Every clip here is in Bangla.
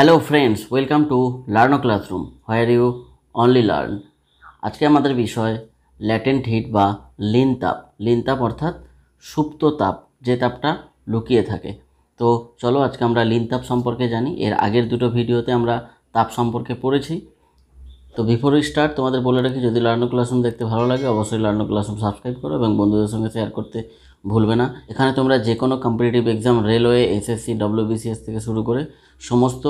hello friends welcome to Learno classroom where you only learn আজকে আমাদের বিষয় ল্যাটেন্ট হিট বা লিন তাপ লিন তাপ অর্থাৎ সুপ্ত তাপ যে তাপটা লুকিয়ে থাকে তো চলো আজকে আমরা লিন তাপ সম্পর্কে জানি এর আগের দুটো ভিডিওতে আমরা তাপ সম্পর্কে পড়েছি তো বিফোর স্টার্ট তোমাদের বলে রাখি যদি লার্নো ক্লাসরুম দেখতে ভালো লাগে অবশ্যই লার্নো ক্লাসরুম সাবস্ক্রাইব করো এবং বন্ধুদের সঙ্গে শেয়ার করতে ভুলবে না এখানে তোমরা যে কোনো competitive exam railway SSC WBCS থেকে শুরু করে সমস্ত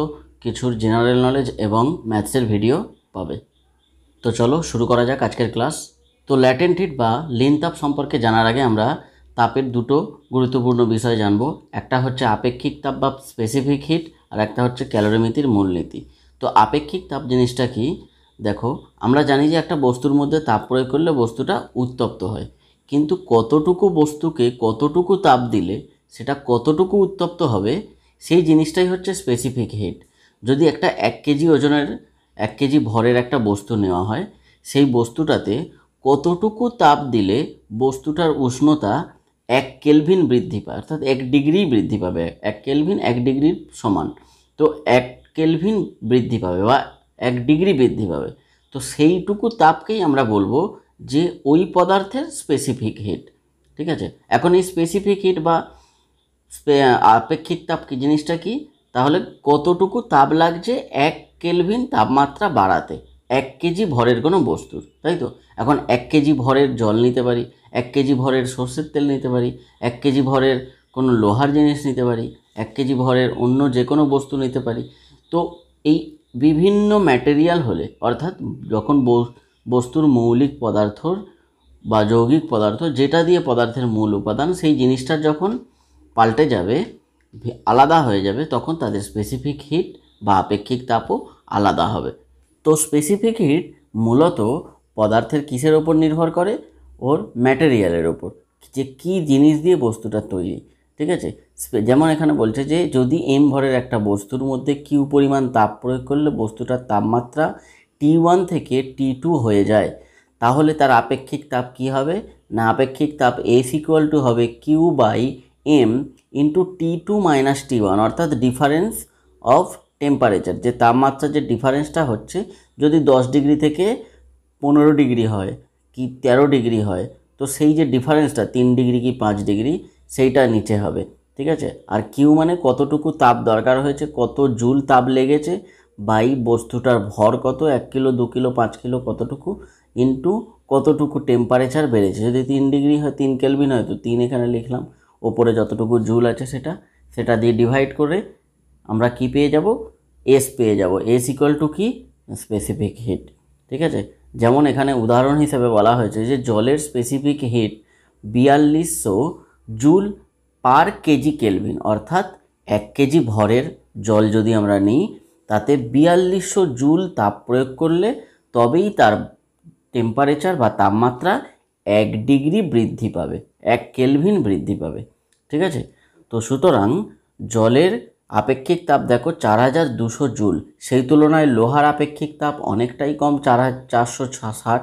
কিছুর জেনারেল নলেজ এবং ম্যাথসের ভিডিও পাবে তো চলো শুরু করা যাক আজকের ক্লাস তো ল্যাটেন্ট হিট বা লিন তাপ সম্পর্কে জানার আগে আমরা তাপের দুটো গুরুত্বপূর্ণ বিষয় জানব একটা হচ্ছে আপেক্ষিক তাপ বা স্পেসিফিক হিট আর একটা হচ্ছে ক্যালোরিমিতির মূলনীতি তো আপেক্ষিক তাপ জিনিসটা কি দেখো আমরা জানি যে একটা বস্তুর মধ্যে তাপ প্রয়োগ করলে বস্তুটা উত্তপ্ত হয় কিন্তু কতটুকু বস্তুকে কতটুকু তাপ দিলে সেটা কতটুকু উত্তপ্ত হবে সেই জিনিসটাই হচ্ছে স্পেসিফিক হিট যদি একটা এক কেজি ওজনের এক কেজি ভরের একটা বস্তু নেওয়া হয় সেই বস্তুটাতে কতটুকু তাপ দিলে বস্তুটার উষ্ণতা এক কেলভিন বৃদ্ধি পায় অর্থাৎ এক ডিগ্রি বৃদ্ধি পাবে এক কেলভিন এক ডিগ্রির সমান তো এক কেলভিন বৃদ্ধি পাবে বা এক ডিগ্রি বৃদ্ধি পাবে তো সেইটুকু তাপকেই আমরা বলবো যে ওই পদার্থের স্পেসিফিক হিট ঠিক আছে এখন এই স্পেসিফিক হিট বা আপেক্ষিক তাপ কি জিনিসটা কি তাহলে কতটুকু তাপ লাগছে এক কেলভিন তাপমাত্রা বাড়াতে এক কেজি ভরের কোনো বস্তুর তাই তো এখন এক কেজি ভরের জল নিতে পারি এক কেজি ভরের সর্ষের তেল নিতে পারি এক কেজি ভরের কোনো লোহার জিনিস নিতে পারি এক কেজি ভরের অন্য যে কোনো বস্তু নিতে পারি তো এই বিভিন্ন ম্যাটেরিয়াল হলে অর্থাৎ যখন বস্তুর মৌলিক পদার্থর বা যৌগিক পদার্থ যেটা দিয়ে পদার্থের মূল উপাদান সেই জিনিসটা যখন পাল্টে যাবে আলাদা হয়ে যাবে তখন তাদের স্পেসিফিক হিট বা আপেক্ষিক তাপও আলাদা হবে তো স্পেসিফিক হিট মূলত পদার্থের কিসের ওপর নির্ভর করে ওর ম্যাটেরিয়ালের ওপর যে কি জিনিস দিয়ে বস্তুটা তৈরি ঠিক আছে যেমন এখানে বলছে যে যদি এম ভরের একটা বস্তুর মধ্যে কিউ পরিমাণ তাপ প্রয়োগ করলে বস্তুটার তাপমাত্রা টি ওয়ান থেকে টি টু হয়ে যায় তাহলে তার আপেক্ষিক তাপ কি হবে না আপেক্ষিক তাপ এস ইকুয়াল টু হবে Q by M into T two minus T one অর্থাৎ ডিফারেন্স অফ টেম্পারেচার যে তাপমাত্রার যে ডিফারেন্সটা হচ্ছে যদি দশ ডিগ্রি থেকে পনেরো ডিগ্রি হয় কি তেরো ডিগ্রি হয় তো সেই যে ডিফারেন্সটা তিন ডিগ্রি কি পাঁচ ডিগ্রি সেইটা নিচে হবে ঠিক আছে আর কিউ মানে কতটুকু তাপ দরকার হয়েছে কত জুল তাপ লেগেছে বাই বস্তুটার ভর কত এক কিলো দু কিলো পাঁচ কিলো কতটুকু ইন্টু কতটুকু টেম্পারেচার বেড়েছে যদি তিন ডিগ্রি হয় তিন কেলভিন হয় তো তিন এখানে লিখলাম ওপরে যতটুকু জুল আছে সেটা সেটা দিয়ে ডিভাইড করে আমরা কি পেয়ে যাব এস পেয়ে যাব এস ইকুয়াল টু কি স্পেসিফিক হিট ঠিক আছে যেমন এখানে উদাহরণ হিসেবে বলা হয়েছে যে জলের স্পেসিফিক হিট বিয়াল্লিশশো জুল পার কেজি কেলভিন অর্থাৎ এক কেজি ভরের জল যদি আমরা নিই তাতে বিয়াল্লিশশো জুল তাপ প্রয়োগ করলে তবেই তার টেম্পারেচার বা তাপমাত্রা এক ডিগ্রি বৃদ্ধি পাবে এক কেলভিন বৃদ্ধি পাবে ঠিক আছে তো সুতরাং জলের আপেক্ষিক তাপ দেখো চার হাজার দুশো জুল সেই তুলনায় লোহার আপেক্ষিক তাপ অনেকটাই কম চার চারশো ষাট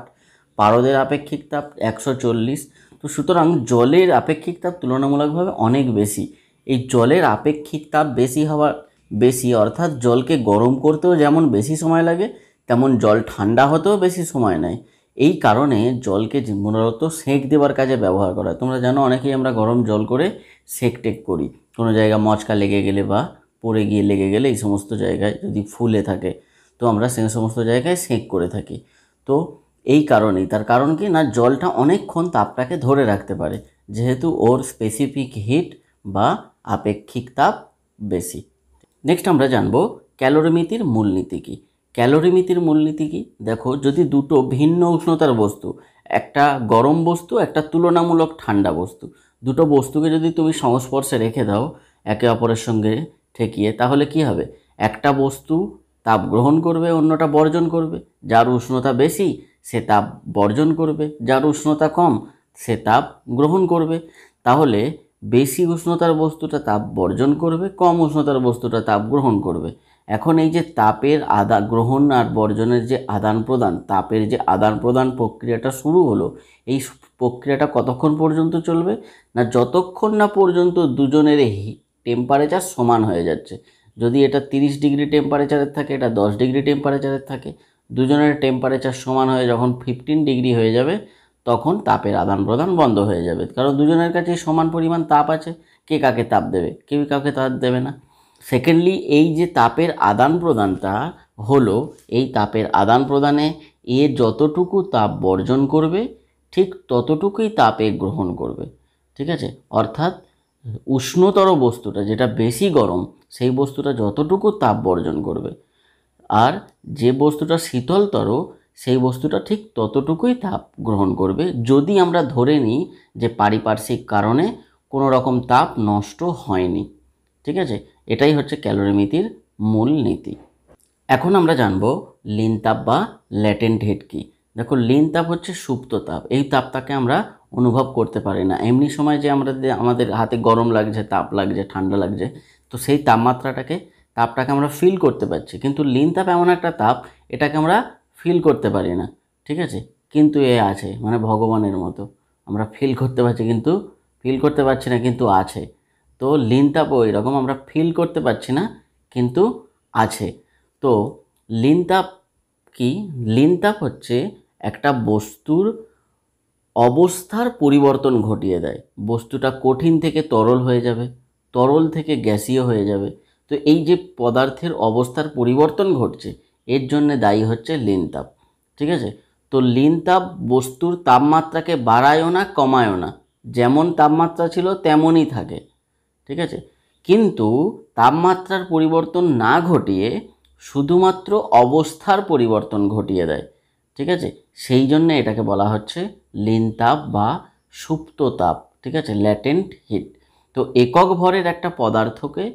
পারদের আপেক্ষিক তাপ একশো চল্লিশ তো সুতরাং জলের আপেক্ষিক তাপ তুলনামূলকভাবে অনেক বেশি এই জলের আপেক্ষিক তাপ বেশি হওয়ার বেশি অর্থাৎ জলকে গরম করতেও যেমন বেশি সময় লাগে তেমন জল ঠান্ডা হতেও বেশি সময় নেয় এই কারণে জলকে মূলত সেঁক দেওয়ার কাজে ব্যবহার করা হয় তোমরা জানো অনেকেই আমরা গরম জল করে সেঁক টেক করি কোনো জায়গা মচকা লেগে গেলে বা পড়ে গিয়ে লেগে গেলে এই সমস্ত জায়গায় যদি ফুলে থাকে তো আমরা সেই সমস্ত জায়গায় সেঁক করে থাকি তো এই কারণেই তার কারণ কি না জলটা অনেকক্ষণ তাপটাকে ধরে রাখতে পারে যেহেতু ওর স্পেসিফিক হিট বা আপেক্ষিক তাপ বেশি নেক্সট আমরা জানবো ক্যালোরিমিতির মূলনীতি কী ক্যালোরিমিতির মূলনীতি কী দেখো যদি দুটো ভিন্ন উষ্ণতার বস্তু একটা গরম বস্তু একটা তুলনামূলক ঠান্ডা বস্তু দুটো বস্তুকে যদি তুমি সংস্পর্শে রেখে দাও একে অপরের সঙ্গে ঠেকিয়ে তাহলে কি হবে একটা বস্তু তাপ গ্রহণ করবে অন্যটা বর্জন করবে যার উষ্ণতা বেশি সে তাপ বর্জন করবে যার উষ্ণতা কম সে তাপ গ্রহণ করবে তাহলে বেশি উষ্ণতার বস্তুটা তাপ বর্জন করবে কম উষ্ণতার বস্তুটা তাপ গ্রহণ করবে এখন এই যে তাপের আদা গ্রহণ আর বর্জনের যে আদান প্রদান তাপের যে আদান প্রদান প্রক্রিয়াটা শুরু হলো এই প্রক্রিয়াটা কতক্ষণ পর্যন্ত চলবে না যতক্ষণ না পর্যন্ত দুজনের টেম্পারেচার সমান হয়ে যাচ্ছে যদি এটা তিরিশ ডিগ্রি টেম্পারেচারের থাকে এটা দশ ডিগ্রি টেম্পারেচারের থাকে দুজনের টেম্পারেচার সমান হয়ে যখন ফিফটিন ডিগ্রি হয়ে যাবে তখন তাপের আদান প্রদান বন্ধ হয়ে যাবে কারণ দুজনের কাছে সমান পরিমাণ তাপ আছে কে কাকে তাপ দেবে কেউ কাউকে তাপ দেবে না সেকেন্ডলি এই যে তাপের আদান প্রদানটা হলো এই তাপের আদান প্রদানে এ যতটুকু তাপ বর্জন করবে ঠিক ততটুকুই তাপে গ্রহণ করবে ঠিক আছে অর্থাৎ উষ্ণতর বস্তুটা যেটা বেশি গরম সেই বস্তুটা যতটুকু তাপ বর্জন করবে আর যে বস্তুটা শীতলতর সেই বস্তুটা ঠিক ততটুকুই তাপ গ্রহণ করবে যদি আমরা ধরে নিই যে পারিপার্শ্বিক কারণে কোনো রকম তাপ নষ্ট হয়নি ঠিক আছে এটাই হচ্ছে ক্যালোরিমিতির মূল নীতি এখন আমরা জানব লিন তাপ বা ল্যাটেন্ট হেড কি দেখো লিন তাপ হচ্ছে সুপ্ত তাপ এই তাপটাকে আমরা অনুভব করতে পারি না এমনি সময় যে আমরা আমাদের হাতে গরম লাগছে তাপ লাগছে ঠান্ডা লাগছে তো সেই তাপমাত্রাটাকে তাপটাকে আমরা ফিল করতে পারছি কিন্তু লিন তাপ এমন একটা তাপ এটাকে আমরা ফিল করতে পারি না ঠিক আছে কিন্তু এ আছে মানে ভগবানের মতো আমরা ফিল করতে পারছি কিন্তু ফিল করতে পারছি না কিন্তু আছে তো লিনতাপও এরকম আমরা ফিল করতে পারছি না কিন্তু আছে তো লিনতাপ কি লিনতাপ হচ্ছে একটা বস্তুর অবস্থার পরিবর্তন ঘটিয়ে দেয় বস্তুটা কঠিন থেকে তরল হয়ে যাবে তরল থেকে গ্যাসীয় হয়ে যাবে তো এই যে পদার্থের অবস্থার পরিবর্তন ঘটছে এর জন্য দায়ী হচ্ছে লিনতাপ ঠিক আছে তো লিনতাপ বস্তুর তাপমাত্রাকে বাড়ায়ও না কমায়ও না যেমন তাপমাত্রা ছিল তেমনই থাকে ঠিক আছে কিন্তু তাপমাত্রার পরিবর্তন না ঘটিয়ে শুধুমাত্র অবস্থার পরিবর্তন ঘটিয়ে দেয় ঠিক আছে সেই জন্য এটাকে বলা হচ্ছে লিনতাপ বা সুপ্ত তাপ ঠিক আছে ল্যাটেন্ট হিট তো একক ভরের একটা পদার্থকে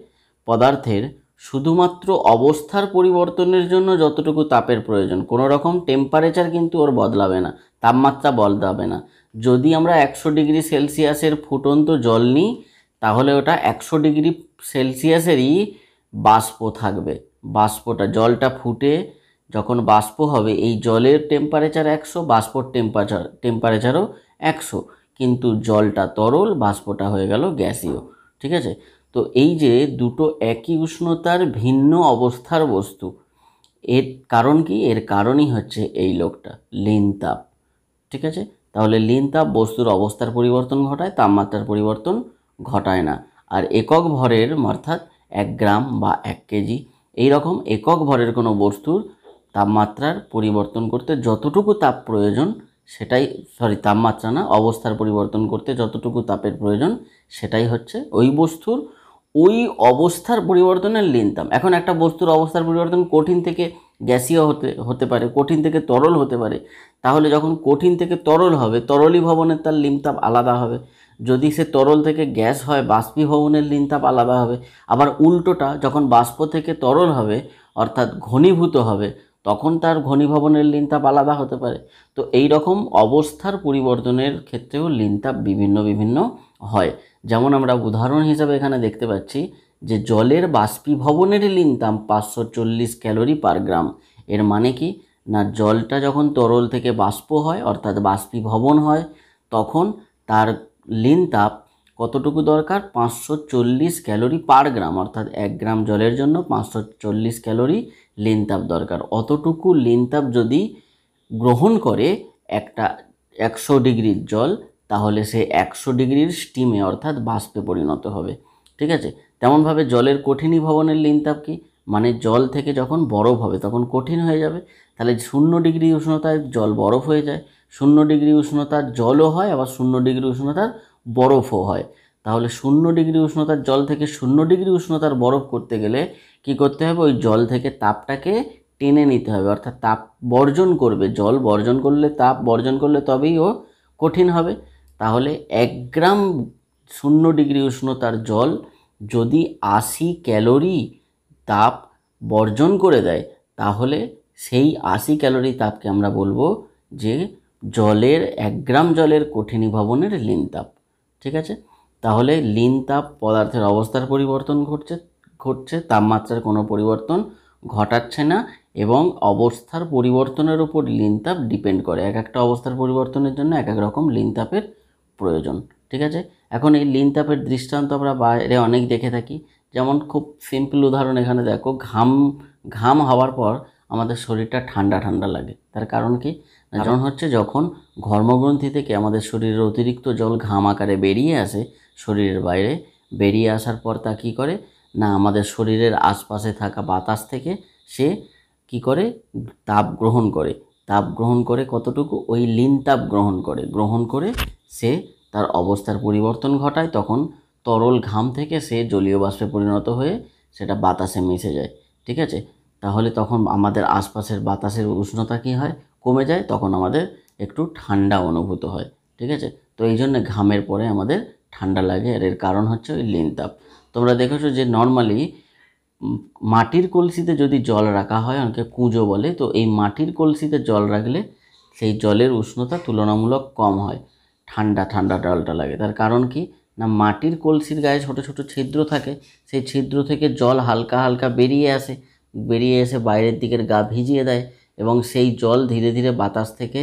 পদার্থের শুধুমাত্র অবস্থার পরিবর্তনের জন্য যতটুকু তাপের প্রয়োজন কোনো রকম টেম্পারেচার কিন্তু ওর বদলাবে না তাপমাত্রা বদলাবে না যদি আমরা একশো ডিগ্রি সেলসিয়াসের ফুটন্ত জল নিই তাহলে ওটা একশো ডিগ্রি সেলসিয়াসেরই বাষ্প থাকবে বাষ্পটা জলটা ফুটে যখন বাষ্প হবে এই জলের টেম্পারেচার একশো বাষ্পর টেম্পারেচার টেম্পারেচারও একশো কিন্তু জলটা তরল বাষ্পটা হয়ে গেল গ্যাসীয় ঠিক আছে তো এই যে দুটো একই উষ্ণতার ভিন্ন অবস্থার বস্তু এর কারণ কি এর কারণই হচ্ছে এই লোকটা লিন তাপ ঠিক আছে তাহলে লিনতাপ বস্তুর অবস্থার পরিবর্তন ঘটায় তাপমাত্রার পরিবর্তন ঘটায় না আর একক ভরের অর্থাৎ এক গ্রাম বা এক কেজি এই রকম একক ভরের কোনো বস্তুর তাপমাত্রার পরিবর্তন করতে যতটুকু তাপ প্রয়োজন সেটাই সরি তাপমাত্রা না অবস্থার পরিবর্তন করতে যতটুকু তাপের প্রয়োজন সেটাই হচ্ছে ওই বস্তুর ওই অবস্থার পরিবর্তনের লিনতাম এখন একটা বস্তুর অবস্থার পরিবর্তন কঠিন থেকে গ্যাসীয় হতে হতে পারে কঠিন থেকে তরল হতে পারে তাহলে যখন কঠিন থেকে তরল হবে তরলী ভবনের তার লিমতাপ আলাদা হবে যদি সে তরল থেকে গ্যাস হয় বাষ্পীভবনের লিনতাপ আলাদা হবে আবার উল্টোটা যখন বাষ্প থেকে তরল হবে অর্থাৎ ঘনীভূত হবে তখন তার ঘনীভবনের লিনতাপ আলাদা হতে পারে তো এই রকম অবস্থার পরিবর্তনের ক্ষেত্রেও লিনতাপ বিভিন্ন বিভিন্ন হয় যেমন আমরা উদাহরণ হিসাবে এখানে দেখতে পাচ্ছি যে জলের বাষ্পীভবনের লিনতাম পাঁচশো চল্লিশ ক্যালোরি পার গ্রাম এর মানে কি না জলটা যখন তরল থেকে বাষ্প হয় অর্থাৎ বাষ্পীভবন হয় তখন তার লিনতাপ কতটুকু দরকার পাঁচশো চল্লিশ ক্যালোরি পার গ্রাম অর্থাৎ এক গ্রাম জলের জন্য পাঁচশো চল্লিশ ক্যালোরি লিনতাপ দরকার অতটুকু লিনতাপ যদি গ্রহণ করে একটা একশো ডিগ্রির জল তাহলে সে একশো ডিগ্রির স্টিমে অর্থাৎ বাষ্পে পরিণত হবে ঠিক আছে তেমনভাবে জলের ভবনের লিনতাপ কি মানে জল থেকে যখন বরফ হবে তখন কঠিন হয়ে যাবে তাহলে শূন্য ডিগ্রি উষ্ণতায় জল বরফ হয়ে যায় শূন্য ডিগ্রি উষ্ণতার জলও হয় আবার শূন্য ডিগ্রি উষ্ণতার বরফও হয় তাহলে শূন্য ডিগ্রি উষ্ণতার জল থেকে শূন্য ডিগ্রি উষ্ণতার বরফ করতে গেলে কি করতে হবে ওই জল থেকে তাপটাকে টেনে নিতে হবে অর্থাৎ তাপ বর্জন করবে জল বর্জন করলে তাপ বর্জন করলে তবেই ও কঠিন হবে তাহলে এক গ্রাম শূন্য ডিগ্রি উষ্ণতার জল যদি আশি ক্যালোরি তাপ বর্জন করে দেয় তাহলে সেই আশি ক্যালোরি তাপকে আমরা বলবো যে জলের এক গ্রাম জলের কঠিনী ভবনের লিন তাপ ঠিক আছে তাহলে লিন তাপ পদার্থের অবস্থার পরিবর্তন ঘটছে ঘটছে তাপমাত্রার কোনো পরিবর্তন ঘটাচ্ছে না এবং অবস্থার পরিবর্তনের উপর লিন তাপ ডিপেন্ড করে এক একটা অবস্থার পরিবর্তনের জন্য এক এক রকম লিন তাপের প্রয়োজন ঠিক আছে এখন এই লিন তাপের দৃষ্টান্ত আমরা বাইরে অনেক দেখে থাকি যেমন খুব সিম্পল উদাহরণ এখানে দেখো ঘাম ঘাম হওয়ার পর আমাদের শরীরটা ঠান্ডা ঠান্ডা লাগে তার কারণ কি যেমন হচ্ছে যখন ঘর্মগ্রন্থি থেকে আমাদের শরীরের অতিরিক্ত জল ঘাম আকারে বেরিয়ে আসে শরীরের বাইরে বেরিয়ে আসার পর তা কী করে না আমাদের শরীরের আশপাশে থাকা বাতাস থেকে সে কি করে তাপ গ্রহণ করে তাপ গ্রহণ করে কতটুকু ওই লিন তাপ গ্রহণ করে গ্রহণ করে সে তার অবস্থার পরিবর্তন ঘটায় তখন তরল ঘাম থেকে সে জলীয় বাষ্পে পরিণত হয়ে সেটা বাতাসে মিশে যায় ঠিক আছে তাহলে তখন আমাদের আশপাশের বাতাসের উষ্ণতা কী হয় কমে যায় তখন আমাদের একটু ঠান্ডা অনুভূত হয় ঠিক আছে তো এই জন্য ঘামের পরে আমাদের ঠান্ডা লাগে আর এর কারণ হচ্ছে ওই লিন তাপ তোমরা দেখেছো যে নর্মালি মাটির কলসিতে যদি জল রাখা হয় অনেকে কুঁজো বলে তো এই মাটির কলসিতে জল রাখলে সেই জলের উষ্ণতা তুলনামূলক কম হয় ঠান্ডা ঠান্ডা জলটা লাগে তার কারণ কি না মাটির কলসির গায়ে ছোট ছোট ছিদ্র থাকে সেই ছিদ্র থেকে জল হালকা হালকা বেরিয়ে আসে বেরিয়ে এসে বাইরের দিকের গা ভিজিয়ে দেয় এবং সেই জল ধীরে ধীরে বাতাস থেকে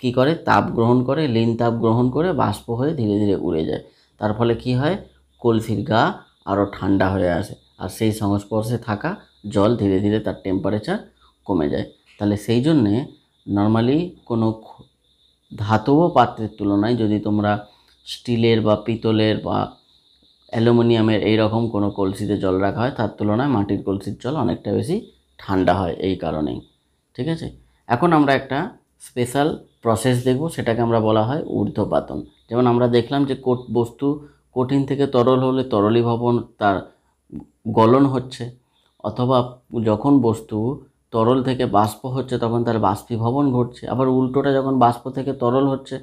কি করে তাপ গ্রহণ করে লিন তাপ গ্রহণ করে বাষ্প হয়ে ধীরে ধীরে উড়ে যায় তার ফলে কি হয় কলসির গা আরও ঠান্ডা হয়ে আসে আর সেই সংস্পর্শে থাকা জল ধীরে ধীরে তার টেম্পারেচার কমে যায় তাহলে সেই জন্যে নর্মালি কোনো ধাতব পাত্রের তুলনায় যদি তোমরা স্টিলের বা পিতলের বা অ্যালুমিনিয়ামের এই রকম কোনো কলসিতে জল রাখা হয় তার তুলনায় মাটির কলসির জল অনেকটা বেশি ঠান্ডা হয় এই কারণেই ঠিক আছে এখন আমরা একটা স্পেশাল প্রসেস দেখব সেটাকে আমরা বলা হয় ঊর্ধ্বপাতন যেমন আমরা দেখলাম যে কোট বস্তু কঠিন থেকে তরল হলে তরলীভবন তার গলন হচ্ছে অথবা যখন বস্তু তরল থেকে বাষ্প হচ্ছে তখন তার বাষ্পীভবন ঘটছে আবার উল্টোটা যখন বাষ্প থেকে তরল হচ্ছে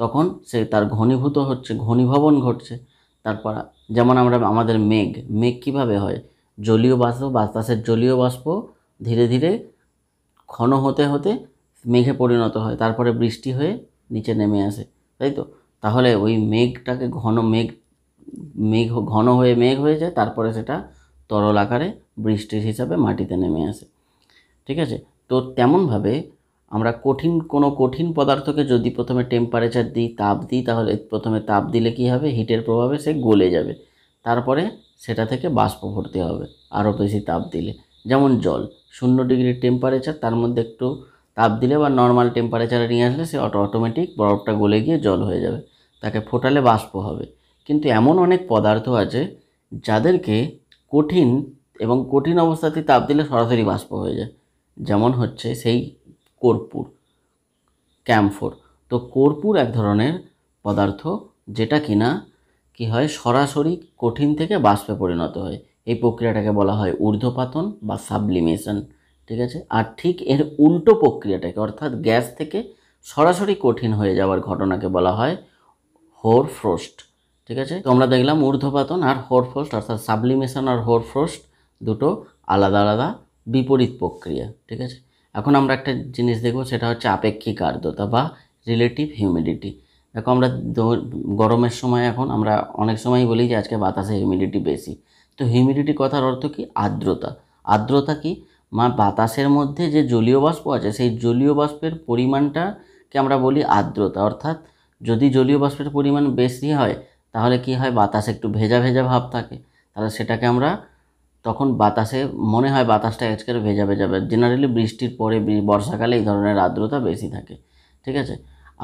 তখন সে তার ঘনীভূত হচ্ছে ঘনীভবন ঘটছে তারপর যেমন আমরা আমাদের মেঘ মেঘ কীভাবে হয় জলীয় বাষ্প বাতাসের জলীয় বাষ্প ধীরে ধীরে ঘন হতে হতে মেঘে পরিণত হয় তারপরে বৃষ্টি হয়ে নিচে নেমে আসে তাই তো তাহলে ওই মেঘটাকে ঘন মেঘ মেঘ ঘন হয়ে মেঘ হয়ে যায় তারপরে সেটা তরল আকারে বৃষ্টির হিসাবে মাটিতে নেমে আসে ঠিক আছে তো তেমনভাবে আমরা কঠিন কোনো কঠিন পদার্থকে যদি প্রথমে টেম্পারেচার দিই তাপ দিই তাহলে প্রথমে তাপ দিলে কি হবে হিটের প্রভাবে সে গলে যাবে তারপরে সেটা থেকে বাষ্প ভর্তি হবে আরও বেশি তাপ দিলে যেমন জল শূন্য ডিগ্রি টেম্পারেচার তার মধ্যে একটু তাপ দিলে বা নর্মাল টেম্পারেচারে নিয়ে আসলে সে অটো অটোমেটিক বরফটা গলে গিয়ে জল হয়ে যাবে তাকে ফোটালে বাষ্প হবে কিন্তু এমন অনেক পদার্থ আছে যাদেরকে কঠিন এবং কঠিন অবস্থাতে তাপ দিলে সরাসরি বাষ্প হয়ে যায় যেমন হচ্ছে সেই কর্পূর ক্যাম্ফোর তো কর্পূর এক ধরনের পদার্থ যেটা কি না কি হয় সরাসরি কঠিন থেকে বাষ্পে পরিণত হয় এই প্রক্রিয়াটাকে বলা হয় ঊর্ধ্বপাতন বা সাবলিমেশন ঠিক আছে আর ঠিক এর উল্টো প্রক্রিয়াটাকে অর্থাৎ গ্যাস থেকে সরাসরি কঠিন হয়ে যাওয়ার ঘটনাকে বলা হয় হোর ফ্রোস্ট ঠিক আছে তো আমরা দেখলাম ঊর্ধ্বপাতন আর হোরফ্রস্ট অর্থাৎ সাবলিমেশন আর হোরফ্রস্ট দুটো আলাদা আলাদা বিপরীত প্রক্রিয়া ঠিক আছে এখন আমরা একটা জিনিস দেখব সেটা হচ্ছে আপেক্ষিক আর্দ্রতা বা রিলেটিভ হিউমিডিটি দেখো আমরা গরমের সময় এখন আমরা অনেক সময় বলি যে আজকে বাতাসে হিউমিডিটি বেশি তো হিউমিডিটি কথার অর্থ কি আর্দ্রতা আর্দ্রতা কি মা বাতাসের মধ্যে যে জলীয় বাষ্প আছে সেই জলীয় বাষ্পের পরিমাণটাকে আমরা বলি আর্দ্রতা অর্থাৎ যদি জলীয় বাষ্পের পরিমাণ বেশি হয় তাহলে কি হয় বাতাস একটু ভেজা ভেজা ভাব থাকে তাহলে সেটাকে আমরা তখন বাতাসে মনে হয় বাতাসটা আজকের ভেজা ভেজা জেনারেলি বৃষ্টির পরে বর্ষাকালে এই ধরনের আর্দ্রতা বেশি থাকে ঠিক আছে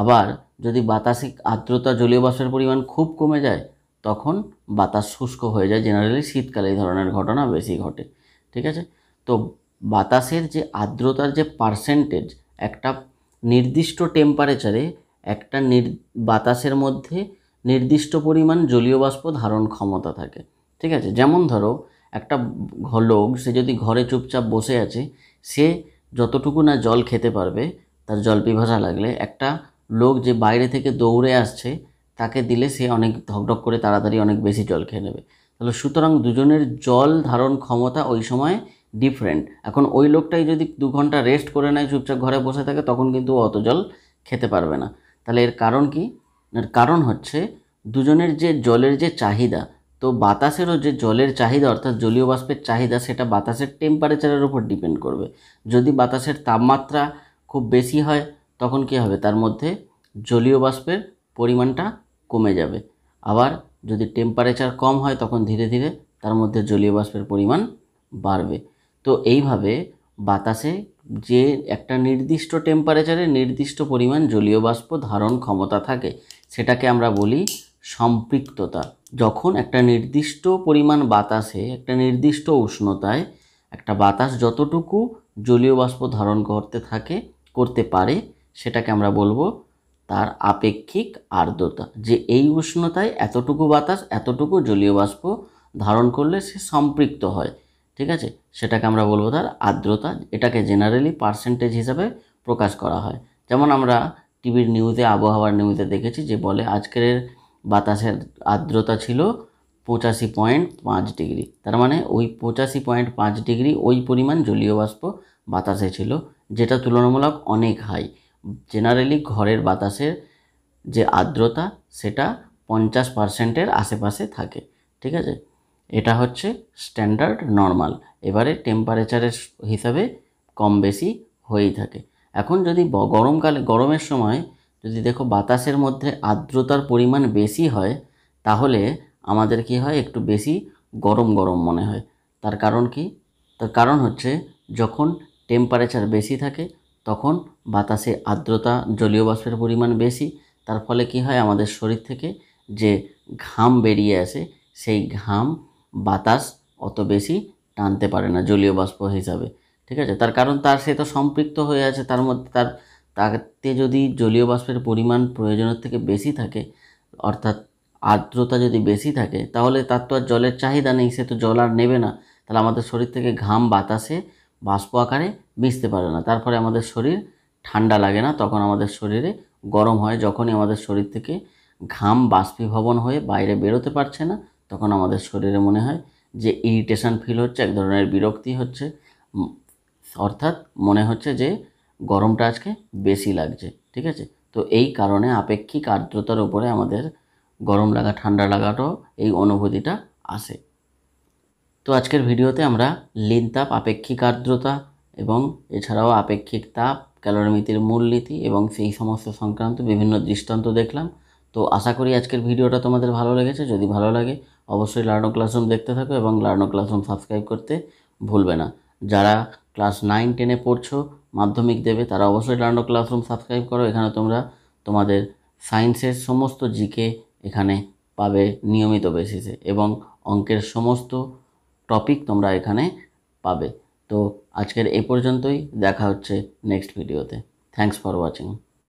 আবার যদি বাতাসে আর্দ্রতা জলীয় বাষ্পের পরিমাণ খুব কমে যায় তখন বাতাস শুষ্ক হয়ে যায় জেনারেলি শীতকালে এই ধরনের ঘটনা বেশি ঘটে ঠিক আছে তো বাতাসের যে আর্দ্রতার যে পার্সেন্টেজ একটা নির্দিষ্ট টেম্পারেচারে একটা নির বাতাসের মধ্যে নির্দিষ্ট পরিমাণ জলীয় বাষ্প ধারণ ক্ষমতা থাকে ঠিক আছে যেমন ধরো একটা লোক সে যদি ঘরে চুপচাপ বসে আছে সে যতটুকু না জল খেতে পারবে তার জল পিভাসা লাগলে একটা লোক যে বাইরে থেকে দৌড়ে আসছে তাকে দিলে সে অনেক ধকধক করে তাড়াতাড়ি অনেক বেশি জল খেয়ে নেবে তাহলে সুতরাং দুজনের জল ধারণ ক্ষমতা ওই সময় ডিফারেন্ট এখন ওই লোকটাই যদি দু ঘন্টা রেস্ট করে নেয় চুপচাপ ঘরে বসে থাকে তখন কিন্তু অত জল খেতে পারবে না তাহলে এর কারণ কি এর কারণ হচ্ছে দুজনের যে জলের যে চাহিদা তো বাতাসেরও যে জলের চাহিদা অর্থাৎ জলীয় বাষ্পের চাহিদা সেটা বাতাসের টেম্পারেচারের উপর ডিপেন্ড করবে যদি বাতাসের তাপমাত্রা খুব বেশি হয় তখন কী হবে তার মধ্যে জলীয় বাষ্পের পরিমাণটা কমে যাবে আবার যদি টেম্পারেচার কম হয় তখন ধীরে ধীরে তার মধ্যে জলীয় বাষ্পের পরিমাণ বাড়বে তো এইভাবে বাতাসে যে একটা নির্দিষ্ট টেম্পারেচারে নির্দিষ্ট পরিমাণ জলীয় বাষ্প ধারণ ক্ষমতা থাকে সেটাকে আমরা বলি সম্পৃক্ততা যখন একটা নির্দিষ্ট পরিমাণ বাতাসে একটা নির্দিষ্ট উষ্ণতায় একটা বাতাস যতটুকু জলীয় বাষ্প ধারণ করতে থাকে করতে পারে সেটাকে আমরা বলবো তার আপেক্ষিক আর্দ্রতা যে এই উষ্ণতায় এতটুকু বাতাস এতটুকু জলীয় বাষ্প ধারণ করলে সে সম্পৃক্ত হয় ঠিক আছে সেটাকে আমরা বলবো তার আর্দ্রতা এটাকে জেনারেলি পার্সেন্টেজ হিসাবে প্রকাশ করা হয় যেমন আমরা টিভির নিউজে আবহাওয়ার নিউজে দেখেছি যে বলে আজকের বাতাসের আর্দ্রতা ছিল পঁচাশি পয়েন্ট পাঁচ ডিগ্রি তার মানে ওই পঁচাশি পয়েন্ট পাঁচ ডিগ্রি ওই পরিমাণ জলীয় বাষ্প বাতাসে ছিল যেটা তুলনামূলক অনেক হাই জেনারেলি ঘরের বাতাসের যে আর্দ্রতা সেটা পঞ্চাশ পার্সেন্টের আশেপাশে থাকে ঠিক আছে এটা হচ্ছে স্ট্যান্ডার্ড নর্মাল এবারে টেম্পারেচারের হিসাবে কম বেশি হয়েই থাকে এখন যদি গরমকালে গরমের সময় যদি দেখো বাতাসের মধ্যে আর্দ্রতার পরিমাণ বেশি হয় তাহলে আমাদের কি হয় একটু বেশি গরম গরম মনে হয় তার কারণ কি তার কারণ হচ্ছে যখন টেম্পারেচার বেশি থাকে তখন বাতাসে আর্দ্রতা জলীয় বাষ্পের পরিমাণ বেশি তার ফলে কি হয় আমাদের শরীর থেকে যে ঘাম বেরিয়ে আসে সেই ঘাম বাতাস অত বেশি টানতে পারে না জলীয় বাষ্প হিসাবে ঠিক আছে তার কারণ তার সে তো সম্পৃক্ত হয়ে আছে তার মধ্যে তার তাতে যদি জলীয় বাষ্পের পরিমাণ প্রয়োজনের থেকে বেশি থাকে অর্থাৎ আর্দ্রতা যদি বেশি থাকে তাহলে তার তো আর জলের চাহিদা নেই সে তো জল আর নেবে না তাহলে আমাদের শরীর থেকে ঘাম বাতাসে বাষ্প আকারে মিশতে পারে না তারপরে আমাদের শরীর ঠান্ডা লাগে না তখন আমাদের শরীরে গরম হয় যখনই আমাদের শরীর থেকে ঘাম বাষ্পীভবন হয়ে বাইরে বেরোতে পারছে না তখন আমাদের শরীরে মনে হয় যে ইরিটেশন ফিল হচ্ছে এক ধরনের বিরক্তি হচ্ছে অর্থাৎ মনে হচ্ছে যে গরমটা আজকে বেশি লাগছে ঠিক আছে তো এই কারণে আপেক্ষিক আর্দ্রতার উপরে আমাদের গরম লাগা ঠান্ডা লাগাটাও এই অনুভূতিটা আসে তো আজকের ভিডিওতে আমরা লিনতাপ আপেক্ষিক আর্দ্রতা এবং এছাড়াও আপেক্ষিক তাপ ক্যালোরিমিতির মূলনীতি এবং সেই সমস্ত সংক্রান্ত বিভিন্ন দৃষ্টান্ত দেখলাম তো আশা করি আজকের ভিডিওটা তোমাদের ভালো লেগেছে যদি ভালো লাগে অবশ্যই লার্নো ক্লাসরুম দেখতে থাকো এবং লার্নো ক্লাসরুম সাবস্ক্রাইব করতে ভুলবে না যারা ক্লাস নাইন টেনে পড়ছো মাধ্যমিক দেবে তারা অবশ্যই টান্ডো ক্লাসরুম সাবস্ক্রাইব করো এখানে তোমরা তোমাদের সায়েন্সের সমস্ত জিকে এখানে পাবে নিয়মিত বেসিসে এবং অঙ্কের সমস্ত টপিক তোমরা এখানে পাবে তো আজকের এ পর্যন্তই দেখা হচ্ছে নেক্সট ভিডিওতে থ্যাংকস ফর ওয়াচিং